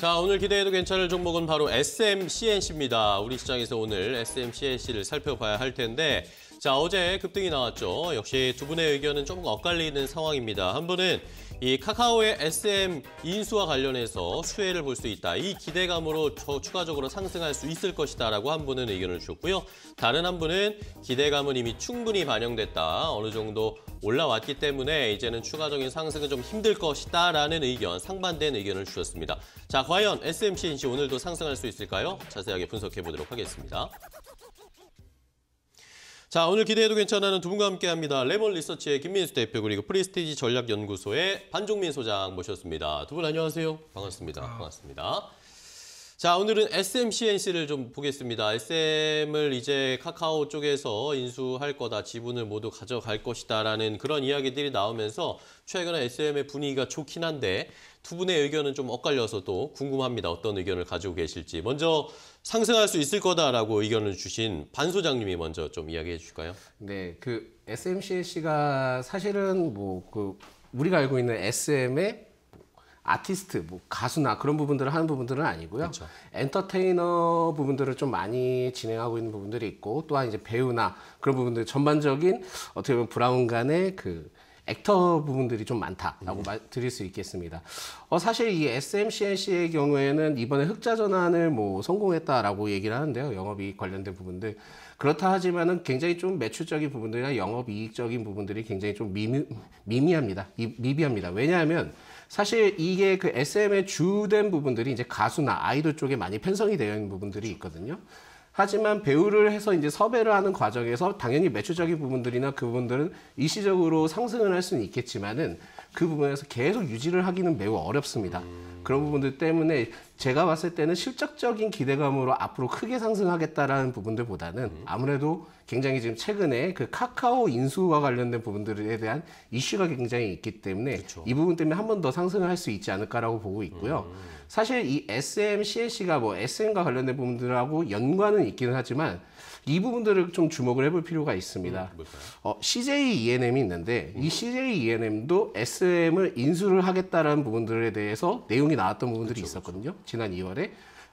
자, 오늘 기대해도 괜찮을 종목은 바로 SMCNC입니다. 우리 시장에서 오늘 SMCNC를 살펴봐야 할 텐데 자, 어제 급등이 나왔죠. 역시 두 분의 의견은 조금 엇갈리는 상황입니다. 한 분은 이 카카오의 SM 인수와 관련해서 수혜를 볼 수 있다. 이 기대감으로 저 추가적으로 상승할 수 있을 것이다 라고 한 분은 의견을 주셨고요. 다른 한 분은 기대감은 이미 충분히 반영됐다. 어느 정도 올라왔기 때문에 이제는 추가적인 상승은 좀 힘들 것이다 라는 의견, 상반된 의견을 주셨습니다. 자, 과연 SMCNC 오늘도 상승할 수 있을까요? 자세하게 분석해 보도록 하겠습니다. 자, 오늘 기대해도 괜찮아는 두 분과 함께합니다. 레몬 리서치의 김민수 대표 그리고 프리스티지 전략연구소의 반종민 소장 모셨습니다. 두 분 안녕하세요. 반갑습니다. 반갑습니다. 자, 오늘은 SMCNC를 좀 보겠습니다. SM을 이제 카카오 쪽에서 인수할 거다, 지분을 모두 가져갈 것이다 라는 그런 이야기들이 나오면서 최근에 SM의 분위기가 좋긴 한데 두 분의 의견은 좀 엇갈려서 또 궁금합니다. 어떤 의견을 가지고 계실지. 먼저 상승할 수 있을 거다라고 의견을 주신 반 소장님이 먼저 좀 이야기해 주실까요? 네, 그 SMCNC가 사실은 뭐 그 우리가 알고 있는 SM의 아티스트, 뭐 가수나 그런 부분들을 하는 부분들은 아니고요. 그렇 엔터테이너 부분들을 좀 많이 진행하고 있는 부분들이 있고 또한 이제 배우나 그런 부분들 전반적인 어떻게 보면 브라운간의그 액터 부분들이 좀 많다라고 음. 드릴 수 있겠습니다. 어, 사실 이 SMCNC의 경우에는 이번에 흑자 전환을 뭐 성공했다라고 얘기를 하는데요. 영업이익 관련된 부분들. 그렇다 하지만은 굉장히 좀 매출적인 부분들이나 영업이익적인 부분들이 굉장히 좀 미미, 미미합니다. 이, 미비합니다. 왜냐하면 사실 이게 그 SM의 주된 부분들이 이제 가수나 아이돌 쪽에 많이 편성이 되어 있는 부분들이 있거든요. 하지만 배우를 해서 이제 섭외를 하는 과정에서 당연히 매출적인 부분들이나 그 부분들은 일시적으로 상승을 할 수는 있겠지만은 그 부분에서 계속 유지를 하기는 매우 어렵습니다. 음. 그런 부분들 때문에 제가 봤을 때는 실적적인 기대감으로 앞으로 크게 상승하겠다라는 부분들보다는 음. 아무래도 굉장히 지금 최근에 그 카카오 인수와 관련된 부분들에 대한 이슈가 굉장히 있기 때문에 그쵸. 이 부분 때문에 한 번 더 상승을 할 수 있지 않을까라고 보고 있고요. 음. 사실 이 SM, CNC가 뭐 SM과 관련된 부분들하고 연관은 있기는 하지만 이 부분들을 좀 주목을 해볼 필요가 있습니다. 음, 어, CJ ENM이 있는데 음. 이 CJ ENM도 SM을 인수를 하겠다라는 부분들에 대해서 내용이 나왔던 부분들이 그쵸, 있었거든요. 그쵸. 지난 2월에.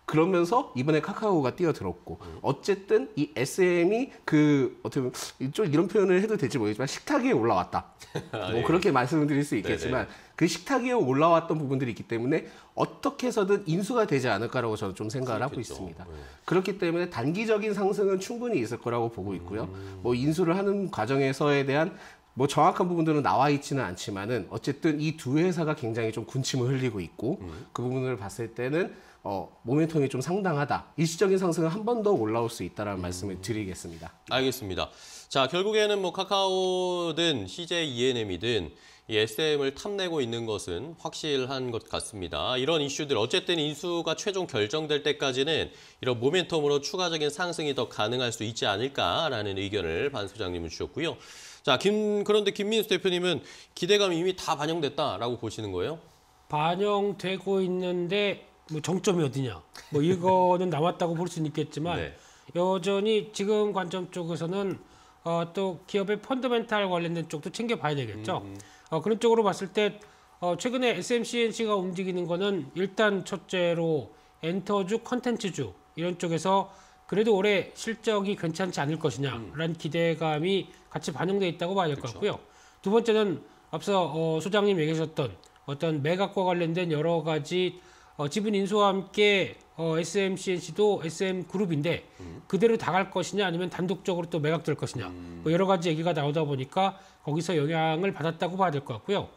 그러면서 이번에 카카오가 뛰어들었고 어쨌든 이 SM이 그 어떻게 보면 좀 이런 표현을 해도 될지 모르겠지만 식탁 위에 올라왔다. 뭐 그렇게 말씀드릴 수 있겠지만 네네. 그 식탁 위에 올라왔던 부분들이 있기 때문에 어떻게 해서든 인수가 되지 않을까라고 저는 좀 생각을 하고 있습니다. 네. 그렇기 때문에 단기적인 상승은 충분히 있을 거라고 보고 있고요. 음. 뭐 인수를 하는 과정에서에 대한 뭐 정확한 부분들은 나와 있지는 않지만은 어쨌든 이 두 회사가 굉장히 좀 군침을 흘리고 있고 음. 그 부분을 봤을 때는 어, 모멘텀이 좀 상당하다. 일시적인 상승은 한 번 더 올라올 수 있다라는 음. 말씀을 드리겠습니다. 알겠습니다. 자, 결국에는 뭐 카카오든 CJ ENM이든 이 SM을 탐내고 있는 것은 확실한 것 같습니다. 이런 이슈들 어쨌든 인수가 최종 결정될 때까지는 이런 모멘텀으로 추가적인 상승이 더 가능할 수 있지 않을까라는 의견을 반 소장님은 주셨고요. 자, 김, 그런데 김민수 대표님은 기대감이 이미 다 반영됐다라고 보시는 거예요? 반영되고 있는데 뭐 정점이 어디냐? 뭐 이거는 남았다고 볼 수는 있겠지만 네. 여전히 지금 관점 쪽에서는 어, 또 기업의 펀더멘탈 관련된 쪽도 챙겨봐야 되겠죠. 음. 음. 어, 그런 쪽으로 봤을 때 어, 최근에 SMCNC가 움직이는 거는 일단 첫째로 엔터주, 컨텐츠주 이런 쪽에서 그래도 올해 실적이 괜찮지 않을 것이냐라는 음. 기대감이 같이 반영돼 있다고 봐야 될것 그렇죠. 같고요. 두 번째는 앞서 어, 소장님 얘기하셨던 어떤 매각과 관련된 여러 가지 어, 지분 인수와 함께 어, SMCNC도 SM 그룹인데 음. 그대로 다 갈 것이냐 아니면 단독적으로 또 매각될 것이냐 음. 뭐 여러 가지 얘기가 나오다 보니까 거기서 영향을 받았다고 봐야 될 것 같고요.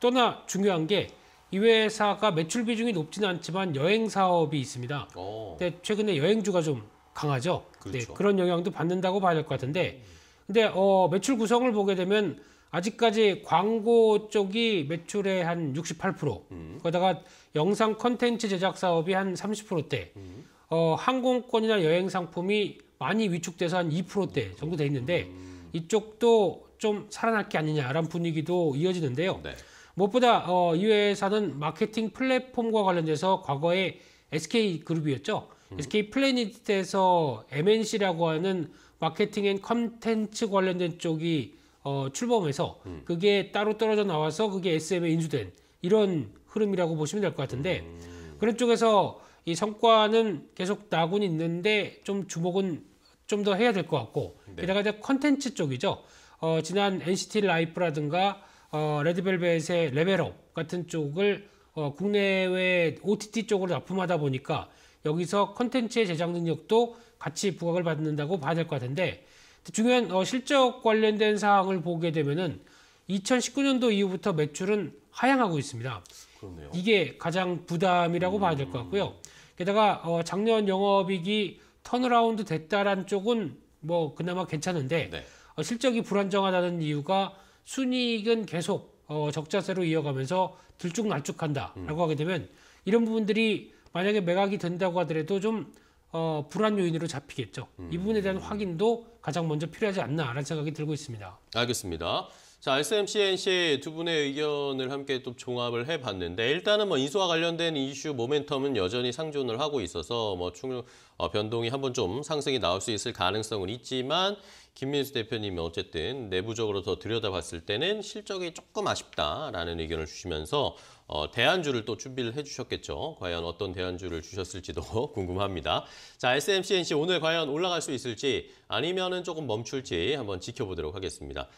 또 하나 중요한 게 이 회사가 매출 비중이 높지는 않지만 여행 사업이 있습니다. 어. 근데 최근에 여행주가 좀 강하죠. 네, 그렇죠. 네, 그런 영향도 받는다고 봐야 될것 같은데, 근데 어, 매출 구성을 보게 되면 아직까지 광고 쪽이 매출의 한 68%, 음. 거다가 영상 컨텐츠 제작 사업이 한 30%대, 음. 어, 항공권이나 여행 상품이 많이 위축돼서 한 2%대 정도 돼 있는데 음. 이쪽도 좀살아났게 아니냐라는 분위기도 이어지는데요. 네. 무엇보다 어, 이 회사는 마케팅 플랫폼과 관련돼서 과거에 SK 그룹이었죠. SK 음. 플래닛에서 MNC라고 하는 마케팅 앤 컨텐츠 관련된 쪽이 어, 출범해서 음. 그게 따로 떨어져 나와서 그게 SM에 인수된 이런 흐름이라고 보시면 될 것 같은데 음. 그런 쪽에서 이 성과는 계속 나곤 있는데 좀 주목은 좀 더 해야 될 것 같고 네. 게다가 이제 컨텐츠 쪽이죠. 어, 지난 NCT 라이프라든가 어, 레드벨벳의 레벨업 같은 쪽을 어, 국내외 OTT 쪽으로 납품하다 보니까 여기서 콘텐츠의 제작 능력도 같이 부각을 받는다고 봐야 될 것 같은데 중요한 어, 실적 관련된 사항을 보게 되면은 2019년도 이후부터 매출은 하향하고 있습니다. 그렇네요. 이게 가장 부담이라고 음... 봐야 될 것 같고요. 게다가 어, 작년 영업이익이 턴어라운드 됐다라는 쪽은 뭐 그나마 괜찮은데 네. 어, 실적이 불안정하다는 이유가 순이익은 계속 어, 적자세로 이어가면서 들쭉날쭉한다라고 음. 하게 되면 이런 부분들이 만약에 매각이 된다고 하더라도 좀 어, 불안 요인으로 잡히겠죠. 음. 이 부분에 대한 확인도 가장 먼저 필요하지 않나라는 생각이 들고 있습니다. 알겠습니다. 자, SMCNC 두 분의 의견을 함께 또 종합을 해봤는데 일단은 뭐 인수와 관련된 이슈 모멘텀은 여전히 상존을 하고 있어서 뭐 충, 어, 변동이 한번 좀 상승이 나올 수 있을 가능성은 있지만 김민수 대표님이 어쨌든 내부적으로 더 들여다봤을 때는 실적이 조금 아쉽다라는 의견을 주시면서 어, 대안주를 또 준비를 해주셨겠죠. 과연 어떤 대안주를 주셨을지도 궁금합니다. 자, SMCNC 오늘 과연 올라갈 수 있을지 아니면 은 조금 멈출지 한번 지켜보도록 하겠습니다.